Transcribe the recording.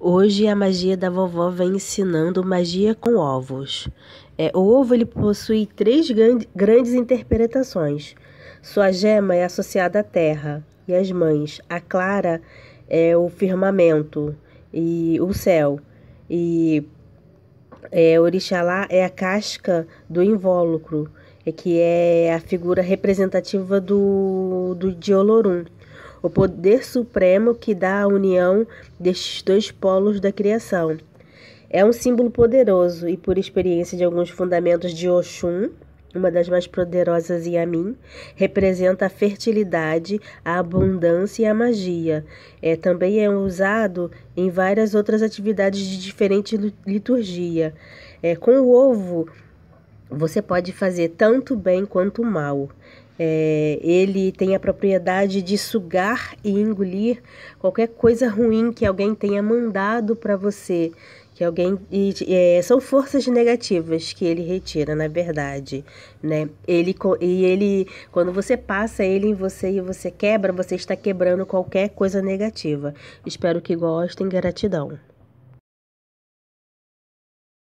Hoje a magia da vovó vem ensinando magia com ovos. É, o ovo ele possui três grande, grandes interpretações. Sua gema é associada à terra e às mães. A clara é o firmamento e o céu. E é, Orixalá é a casca do invólucro, é que é a figura representativa do, do o poder supremo que dá a união destes dois polos da criação. É um símbolo poderoso e, por experiência de alguns fundamentos de Oxum, uma das mais poderosas Amin, representa a fertilidade, a abundância e a magia. É, também é usado em várias outras atividades de diferente liturgia. É, com o ovo, você pode fazer tanto bem quanto mal. É, ele tem a propriedade de sugar e engolir qualquer coisa ruim que alguém tenha mandado para você. Que alguém. E, é, são forças negativas que ele retira, na verdade. Né? Ele, e ele, quando você passa ele em você e você quebra, você está quebrando qualquer coisa negativa. Espero que gostem. Gratidão.